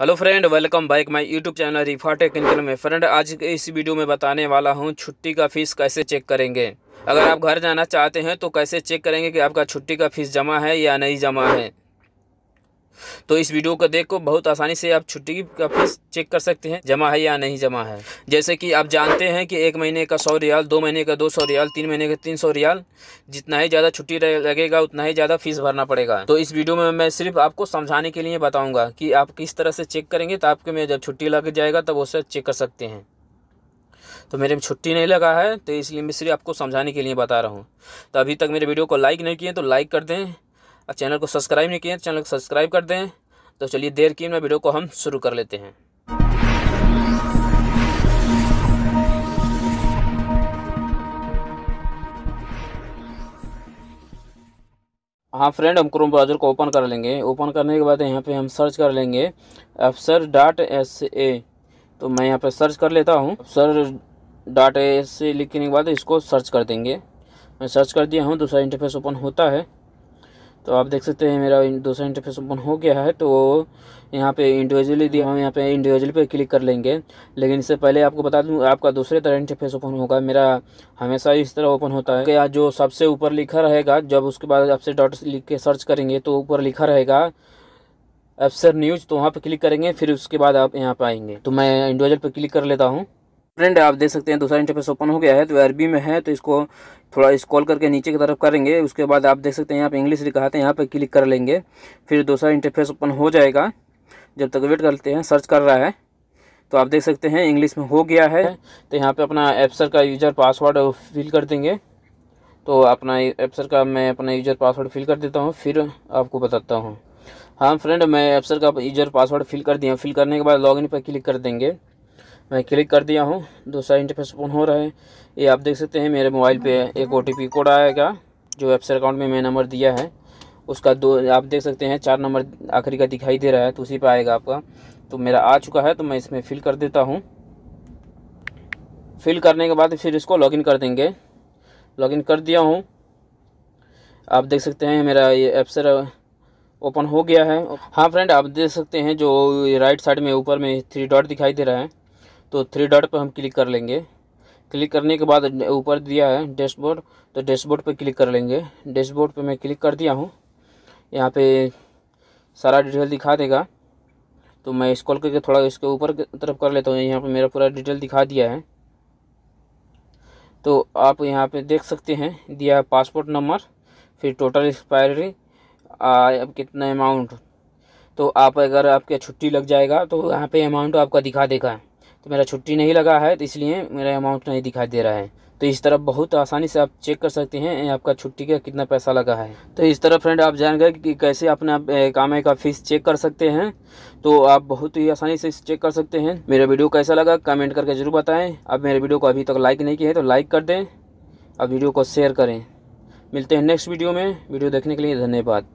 hello friend welcome back my YouTube channel रिफा tech इनकल में फ्रेंड आज इस वीडियो में बताने वाला हूं छुट्टी का फ़ीस कैसे चेक करेंगे अगर आप घर जाना चाहते हैं तो कैसे चेक करेंगे कि आपका छुट्टी का फ़ीस जमा है या नहीं जमा है तो इस वीडियो को देखो बहुत आसानी से आप छुट्टी का फीस चेक कर सकते हैं जमा है या नहीं जमा है जैसे कि आप जानते हैं कि एक महीने का सौ रियाल दो महीने का दो सौ रियाल तीन महीने का तीन सौ रियाल जितना ही ज़्यादा छुट्टी लगेगा उतना ही ज़्यादा फीस भरना पड़ेगा तो इस वीडियो में मैं सिर्फ आपको समझाने के लिए बताऊँगा कि आप किस तरह से चेक करेंगे तो आपके में जब छुट्टी लग जाएगा तब उसे चेक कर सकते हैं तो मेरे में छुट्टी नहीं लगा है तो इसलिए मैं सिर्फ आपको समझाने के लिए बता रहा हूँ तो अभी तक मेरे वीडियो को लाइक नहीं किए तो लाइक कर दें और चैनल को सब्सक्राइब नहीं किया तो चैनल को सब्सक्राइब कर दें तो चलिए देर की मैं वीडियो को हम शुरू कर लेते हैं हाँ फ्रेंड हम क्रोम ब्राउज़र को ओपन कर लेंगे ओपन करने के बाद यहाँ पे हम सर्च कर लेंगे अफसर डॉट एस ए तो मैं यहाँ पे सर्च कर लेता हूँ अफसर डॉट एस ए लिखने के बाद इसको सर्च कर देंगे मैं सर्च कर दिया हूँ दूसरा इंटरफेस ओपन होता है तो आप देख सकते हैं मेरा दूसरा इंटरफेस ओपन हो गया है तो यहाँ पे इंडिविजुअली दिया हम यहाँ पे इंडिविजुअल पे क्लिक कर लेंगे लेकिन इससे पहले आपको बता दूँ आपका दूसरे तरह इंटरफेस ओपन होगा मेरा हमेशा इस तरह ओपन होता है या जो सबसे ऊपर लिखा रहेगा जब उसके बाद आपसे डॉट लिख के सर्च करेंगे तो ऊपर लिखा रहेगा एफसर न्यूज़ तो वहाँ पर क्लिक करेंगे फिर उसके बाद आप यहाँ पर आएंगे तो मैं इंडिविजुअल पर क्लिक कर लेता हूँ फ्रेंड आप देख सकते हैं दूसरा इंटरफेस ओपन हो गया है तो अरबी में है तो इसको थोड़ा स्क्रॉल करके नीचे की तरफ करेंगे उसके बाद आप देख सकते हैं यहाँ पे इंग्लिश लिखा है यहाँ पे क्लिक कर लेंगे फिर दूसरा इंटरफेस ओपन हो जाएगा जब तक वेट करते हैं सर्च कर रहा है तो आप देख सकते हैं इंग्लिश में हो गया है तो यहाँ पे अपना एप्सर का यूज़र पासवर्ड फिल कर देंगे तो अपना एप्सर का मैं अपना यूज़र पासवर्ड फिल कर देता हूँ फिर आपको बताता हूँ हाँ फ्रेंड मैं एप्सर का यूज़र पासवर्ड फिल कर दिया फिल करने के बाद लॉगिन पर क्लिक कर देंगे मैं क्लिक कर दिया हूँ दूसरा इंटरफेस ओपन हो रहा है ये आप देख सकते हैं मेरे मोबाइल पे एक ओ कोड आएगा जो वेबसाइट अकाउंट में मैंने नंबर दिया है उसका दो आप देख सकते हैं चार नंबर आखिरी का दिखाई दे रहा है तो उसी पर आएगा आपका तो मेरा आ चुका है तो मैं इसमें फिल कर देता हूँ फिल करने के बाद फिर इसको लॉगिन कर देंगे लॉगिन कर दिया हूँ आप देख सकते हैं मेरा ये एप्सर ओपन हो गया है हाँ फ्रेंड आप देख सकते हैं जो राइट साइड में ऊपर में थ्री डॉट दिखाई दे रहा है तो थ्री डॉट पर हम क्लिक कर लेंगे क्लिक करने के बाद ऊपर दिया है डैशबोर्ड तो डैशबोर्ड पर क्लिक कर लेंगे डैशबोर्ड पर मैं क्लिक कर दिया हूँ यहाँ पे सारा डिटेल दिखा देगा तो मैं स्क्रॉल करके थोड़ा इसके ऊपर तरफ कर लेता हूँ यहाँ पर मेरा पूरा डिटेल दिखा दिया है तो आप यहाँ पे देख सकते हैं दिया पासपोर्ट नंबर फिर टोटल एक्सपायरी अब कितना अमाउंट तो आप अगर आपके छुट्टी लग जाएगा तो यहाँ पर अमाउंट आपका दिखा देगा तो मेरा छुट्टी नहीं लगा है तो इसलिए मेरा अमाउंट नहीं दिखाई दे रहा है तो इस तरह बहुत आसानी से आप चेक कर सकते हैं आपका छुट्टी का कितना पैसा लगा है तो इस तरह फ्रेंड आप जान गए कि कैसे अपना कामे का फीस चेक कर सकते हैं तो आप बहुत ही आसानी से चेक कर सकते हैं मेरा वीडियो कैसा लगा कमेंट करके ज़रूर बताएं आप मेरे वीडियो को अभी तक लाइक नहीं किया है तो लाइक कर दें और वीडियो को शेयर करें मिलते हैं नेक्स्ट वीडियो में वीडियो देखने के लिए धन्यवाद